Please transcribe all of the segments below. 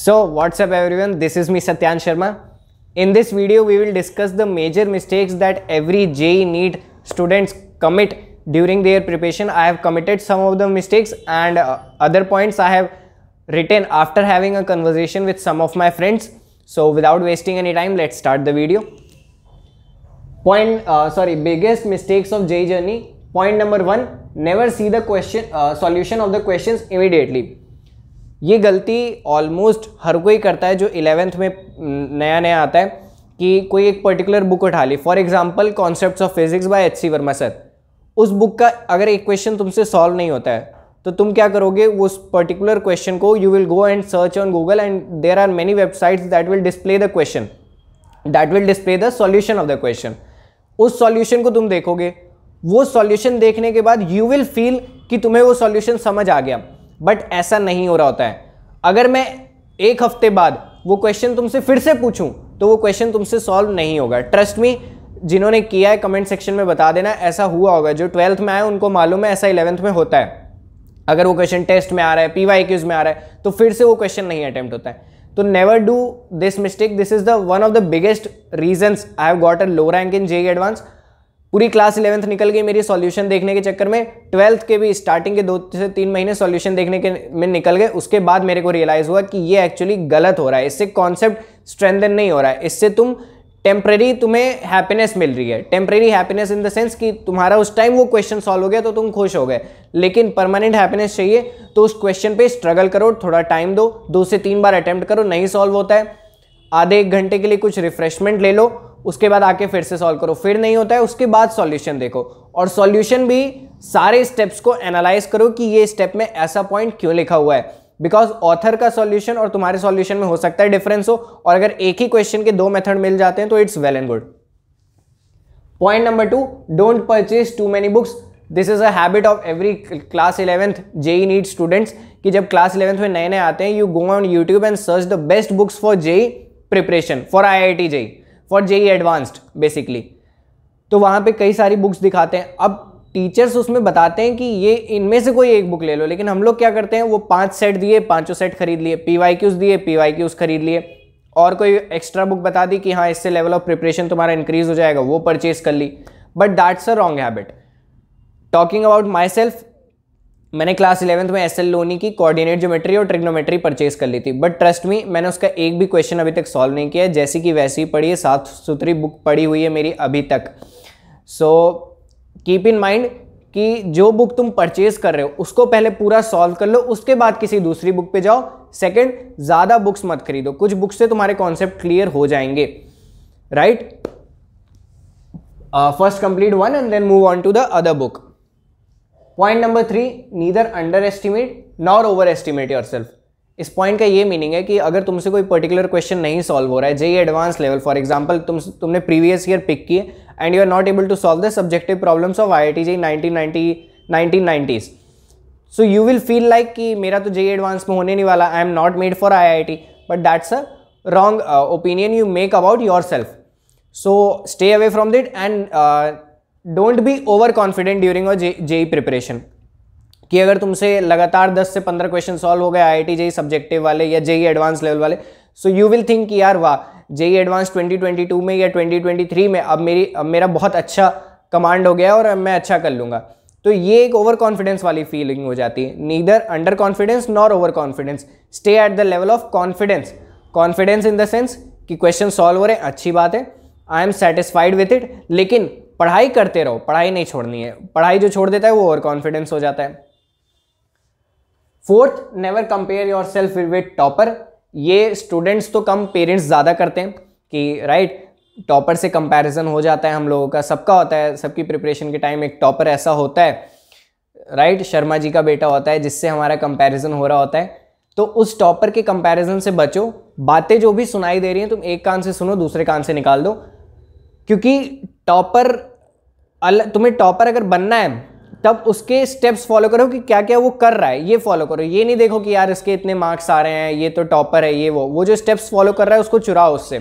So what's up everyone this is me Satyan Sharma. In this video we will discuss the major mistakes that every JEE NEET students commit during their preparation. I have committed some of the mistakes and uh, other points I have written after having a conversation with some of my friends. So without wasting any time let's start the video. Point uh, sorry biggest mistakes of JEE journey. Point number 1 never see the question uh, solution of the questions immediately ये गलती almost हर कोई करता है जो eleventh में नया नया आता है कि कोई एक पर्टिकुलर बुक उठा ली for example concept of physics by H C Verma sir उस बुक का अगर एक क्वेश्चन तुमसे सॉल्व नहीं होता है तो तुम क्या करोगे उस पर्टिकुलर क्वेश्चन को you will go and search on Google and there are many websites that will display the question that will display the solution of the question उस सॉल्यूशन को तुम देखोगे वो सॉल्यूशन देखने के बाद यू विल फील कि तुम्हें वो सॉल्यूशन समझ आ गया बट ऐसा नहीं हो रहा होता है अगर मैं एक हफ्ते बाद वो क्वेश्चन तुमसे फिर से पूछूं तो वो क्वेश्चन तुमसे सॉल्व नहीं होगा ट्रस्ट मी जिन्होंने किया है कमेंट सेक्शन में बता देना ऐसा हुआ होगा जो ट्वेल्थ में आए उनको मालूम है ऐसा इलेवंथ में होता है अगर वो क्वेश्चन टेस्ट में आ रहा है पी वाई क्यूज में आ रहा है तो फिर से वो क्वेश्चन नहीं अटेम्प्ट होता है तो never do this mistake this is the one of the biggest reasons I have got a low rank in J advance पूरी क्लास इलेवेंथ निकल गई मेरी सॉल्यूशन देखने के चक्कर में ट्वेल्थ के भी स्टार्टिंग के दो से तीन महीने सॉल्यूशन देखने के में निकल गए उसके बाद मेरे को रियलाइज़ हुआ कि ये एक्चुअली गलत हो रहा है इससे कॉन्सेप्ट स्ट्रेंथन नहीं हो रहा है इससे तुम टेम्प्रेरी तुम्हें हैप्पीनेस मिल रही है temporary happiness in the sense कि तुम्हारा उस टाइम वो क्वेश्चन सॉल्व हो गया तो तुम खुश हो गए लेकिन परमानेंट हैप्पीनेस चाहिए तो उस क्वेश्चन पे स्ट्रगल करो थोड़ा टाइम दो दो से तीन बार अटैम्प्ट करो नहीं सॉल्व होता है आधे एक घंटे के लिए कुछ रिफ्रेशमेंट ले लो उसके बाद आके फिर से सॉल्व करो फिर नहीं होता है उसके बाद सॉल्यूशन देखो और सॉल्यूशन भी सारे स्टेप्स को एनालाइज करो कि ये स्टेप में ऐसा पॉइंट क्यों लिखा हुआ है बिकॉज ऑथर का सॉल्यूशन और तुम्हारे सॉल्यूशन में हो सकता है डिफरेंस हो और अगर एक ही क्वेश्चन के दो मेथड मिल जाते हैं तो it's well and good point number two don't purchase too many books this is a bit of every class eleventh JEE need students कि जब क्लास इलेवेंथ में नए नए आते हैं you go on YouTube and search the best books for JEE preparation for I I T JEE for JEE advanced basically तो वहाँ पे कई सारी बुक्स दिखाते हैं अब टीचर्स उसमें बताते हैं कि ये इनमें से कोई एक बुक ले लो लेकिन हम लोग क्या करते हैं वो पांच सेट दिए पांचों सेट खरीद लिए पी वाई क्यूज़ दिए पी वाई क्यूज़ खरीद लिए और कोई एक्स्ट्रा बुक बता दी कि हाँ इससे लेवल ऑफ प्रिपरेशन तुम्हारा इंक्रीज हो जाएगा वो परचेज कर ली but that's a wrong habit talking about myself मैंने क्लास इलेवंथ में एस एल लोनी की कोऑर्डिनेट ज्योमेट्री और ट्रिग्नोमेट्री परचेज कर ली थी बट ट्रस्ट मी मैंने उसका एक भी क्वेश्चन अभी तक सॉल्व नहीं किया है जैसी कि वैसी ही पढ़ी है साफ सुथरी बुक पढ़ी हुई है मेरी अभी तक सो कीप इन माइंड कि जो बुक तुम परचेज कर रहे हो उसको पहले पूरा सॉल्व कर लो उसके बाद किसी दूसरी बुक पे जाओ सेकंड ज़्यादा बुक्स मत खरीदो कुछ बुक्स से तुम्हारे कॉन्सेप्ट क्लियर हो जाएंगे right first complete one and then move on to the other book point number three neither underestimate nor overestimate yourself इस पॉइंट का ये मीनिंग है कि अगर तुमसे कोई पर्टिकुलर क्वेश्चन नहीं सॉल्व हो रहा है JEE advance level for example तुम तुमने प्रीवियस ईयर पिक किए and you are not able to solve the subjective problems of I I T JEE ninety nineteen so you will feel like कि मेरा तो JEE advance में होने नहीं वाला I am not made for I I T but that's a wrong opinion you make about yourself so stay away from that and don't be overconfident during और JEE preparation कि अगर तुमसे लगातार 10 से 15 question solve हो गए आई आई JEE subjective वाले या जेई एडवांस लेवल वाले सो यू विल थिंक कि यार वाह जेई एडवांस 2022 में या 2023 में अब मेरी अब मेरा बहुत अच्छा कमांड हो गया और मैं अच्छा कर लूँगा तो ये एक ओवर कॉन्फिडेंस वाली फीलिंग हो जाती है neither under confidence nor over confidence stay at the level of confidence confidence in the sense कि क्वेश्चन सॉल्व हो रहे हैं अच्छी बात है I am satisfied with it लेकिन पढ़ाई करते रहो पढ़ाई नहीं छोड़नी है पढ़ाई जो छोड़ देता है वो ओवर कॉन्फिडेंस हो जाता है fourth never compare yourself with topper ये स्टूडेंट्स तो कम पेरेंट्स ज़्यादा करते हैं कि राइट टॉपर से कंपैरिजन हो जाता है हम लोगों का सबका होता है सबकी प्रिपरेशन के टाइम एक टॉपर ऐसा होता है राइट शर्मा जी का बेटा होता है जिससे हमारा कंपैरिजन हो रहा होता है तो उस टॉपर के कंपैरिजन से बचो बातें जो भी सुनाई दे रही हैं तुम एक कान से सुनो दूसरे कान से निकाल दो क्योंकि टॉपर तुम्हें टॉपर अगर बनना है तब उसके स्टेप्स फॉलो करो कि क्या क्या वो कर रहा है ये फॉलो करो ये नहीं देखो कि यार इसके इतने मार्क्स आ रहे हैं ये तो टॉपर है ये वो वो जो स्टेप्स फॉलो कर रहा है उसको चुराओ उससे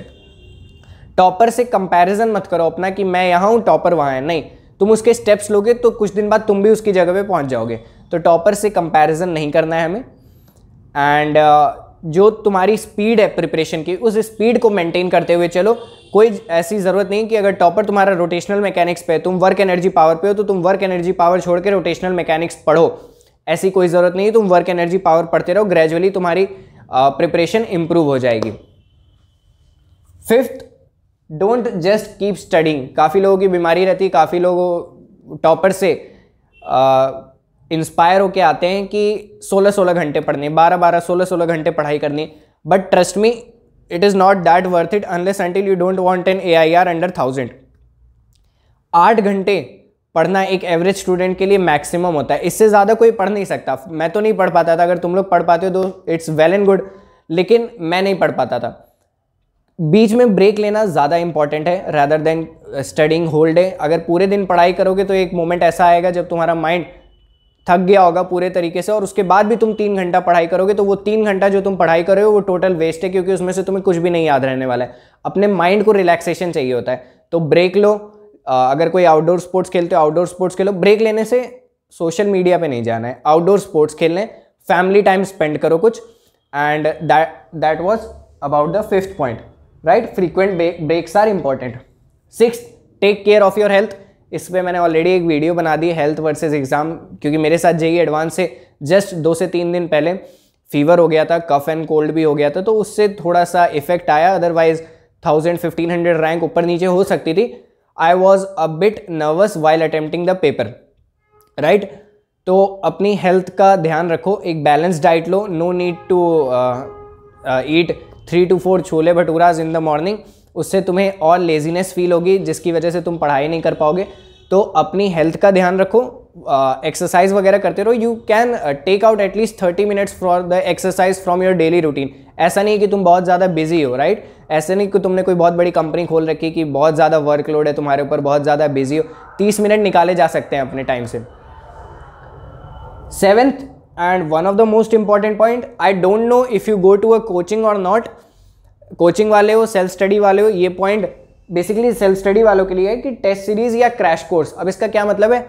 टॉपर से कंपैरिजन मत करो अपना कि मैं यहाँ हूँ टॉपर वहाँ है नहीं तुम उसके स्टेप्स लोगे तो कुछ दिन बाद तुम भी उसकी जगह पर पहुँच जाओगे तो टॉपर से कंपेरिजन नहीं करना है हमें एंड जो तुम्हारी स्पीड है प्रिपरेशन की उस स्पीड को मेंटेन करते हुए चलो कोई ऐसी ज़रूरत नहीं कि अगर टॉपर तुम्हारा रोटेशनल मैकेनिक्स पे तुम वर्क एनर्जी पावर पे हो तो तुम वर्क एनर्जी पावर छोड़ के रोटेशनल मैकेनिक्स पढ़ो ऐसी कोई ज़रूरत नहीं तुम वर्क एनर्जी पावर पढ़ते रहो ग्रेजुअली तुम्हारी प्रिपरेशन इम्प्रूव हो जाएगी fifth don't just keep studying काफ़ी लोगों की बीमारी रहती काफ़ी लोगों टॉपर से आ, इंस्पायर होके आते हैं कि सोलह सोलह घंटे पढ़ने बारह बारह सोलह सोलह घंटे पढ़ाई करनी but trust me it is not that worth it unless until you don't want an A I R under thousand आठ घंटे पढ़ना एक एवरेज स्टूडेंट के लिए मैक्सिमम होता है इससे ज़्यादा कोई पढ़ नहीं सकता मैं तो नहीं पढ़ पाता था अगर तुम लोग पढ़ पाते हो तो इट्स वेल एंड गुड लेकिन मैं नहीं पढ़ पाता था बीच में ब्रेक लेना ज़्यादा इंपॉर्टेंट है rather than studying whole day अगर पूरे दिन पढ़ाई करोगे तो एक मोमेंट ऐसा आएगा जब तुम्हारा माइंड थक गया होगा पूरे तरीके से और उसके बाद भी तुम तीन घंटा पढ़ाई करोगे तो वो तीन घंटा जो तुम पढ़ाई कर रहे हो वो टोटल वेस्ट है क्योंकि उसमें से तुम्हें कुछ भी नहीं याद रहने वाला है अपने माइंड को रिलैक्सेशन चाहिए होता है तो ब्रेक लो अगर कोई आउटडोर स्पोर्ट्स खेलते हो आउटडोर स्पोर्ट्स खेलो ब्रेक लेने से सोशल मीडिया पर नहीं जाना है आउटडोर स्पोर्ट्स खेलने फैमिली टाइम स्पेंड करो कुछ and that that was about the fifth point right frequent breaks are important six take care of your health इस पर मैंने ऑलरेडी एक वीडियो बना दी हेल्थ वर्सेस एग्ज़ाम क्योंकि मेरे साथ जेई एडवांस से जस्ट दो से तीन दिन पहले फीवर हो गया था कफ एंड कोल्ड भी हो गया था तो उससे थोड़ा सा इफेक्ट आया otherwise thousand fifteen hundred rank ऊपर नीचे हो सकती थी I was a bit nervous while attempting the paper right तो अपनी हेल्थ का ध्यान रखो एक बैलेंस डाइट लो no need to eat three two four chole bhaturas in the morning उससे तुम्हें और लेजीनेस फील होगी जिसकी वजह से तुम पढ़ाई नहीं कर पाओगे तो अपनी हेल्थ का ध्यान रखो एक्सरसाइज वगैरह करते रहो you can take out at least thirty minutes for the exercise from your daily routine ऐसा नहीं कि तुम बहुत ज़्यादा बिजी हो राइट right? ऐसे नहीं कि तुमने कोई बहुत बड़ी कंपनी खोल रखी कि बहुत ज़्यादा वर्कलोड है तुम्हारे ऊपर बहुत ज़्यादा बिजी हो तीस मिनट निकाले जा सकते हैं अपने टाइम से seventh and one of the most important point I don't know if you go to a coaching और नॉट कोचिंग वाले हो सेल्फ स्टडी वाले हो ये पॉइंट बेसिकली सेल्फ स्टडी वालों के लिए है कि टेस्ट सीरीज या क्रैश कोर्स अब इसका क्या मतलब है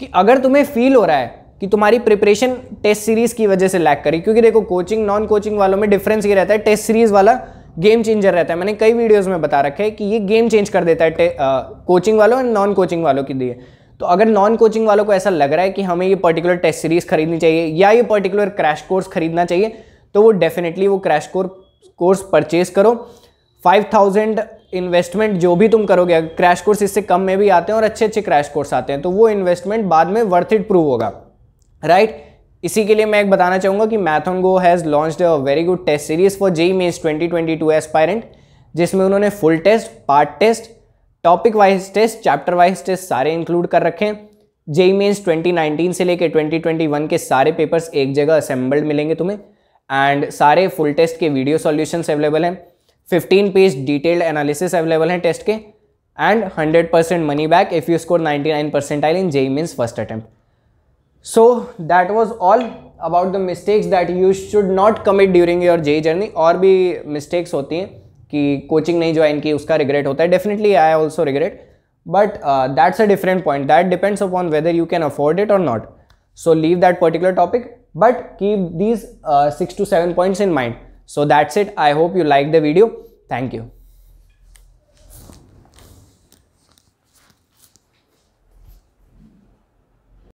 कि अगर तुम्हें फील हो रहा है कि तुम्हारी प्रिपरेशन टेस्ट सीरीज की वजह से लैक करी क्योंकि देखो कोचिंग नॉन कोचिंग वालों में डिफरेंस ये रहता है टेस्ट सीरीज वाला गेम चेंजर रहता है मैंने कई वीडियोज में बता रखे है कि ये गेम चेंज कर देता है कोचिंग वालों एंड नॉन कोचिंग वालों के लिए तो अगर नॉन कोचिंग वालों को ऐसा लग रहा है कि हमें ये पर्टिकुलर टेस्ट सीरीज खरीदनी चाहिए या ये पर्टिकुलर क्रैश कोर्स खरीदना चाहिए तो वो डेफिनेटली वो क्रैश कोर्स कोर्स परचेज करो फाइव थाउजेंड इन्वेस्टमेंट जो भी तुम करोगे क्रैश कोर्स इससे कम में भी आते हैं और अच्छे अच्छे क्रैश कोर्स आते हैं तो वो इन्वेस्टमेंट बाद में वर्थ इट प्रूव होगा राइट right? इसी के लिए मैं एक बताना चाहूँगा कि MathonGo has launch a very good test series for JEE twenty 2022 aspirant जिसमें उन्होंने full test part test topic wise test chapter wise test सारे इंक्लूड कर रखे हैं जेई ट्वेंटी 2019 से लेकर 2021 के सारे पेपर्स एक जगह असेंबल्ड मिलेंगे तुम्हें एंड सारे फुल टेस्ट के वीडियो सॉल्यूशंस अवेलेबल हैं 15 पेज डिटेल्ड एनालिसिस अवेलेबल हैं टेस्ट के and 100 percent money back if you score 99 आई in JEE means first attempt so that was all about the mistakes that you should not commit during your JEE journey और भी mistakes होती हैं कि coaching नहीं join की उसका regret होता है definitely I also regret but that's a different point that depends upon whether you can afford it और not so leave that particular topic but keep these uh, 6 to 7 points in mind. So that's it. I hope you like the video. Thank you.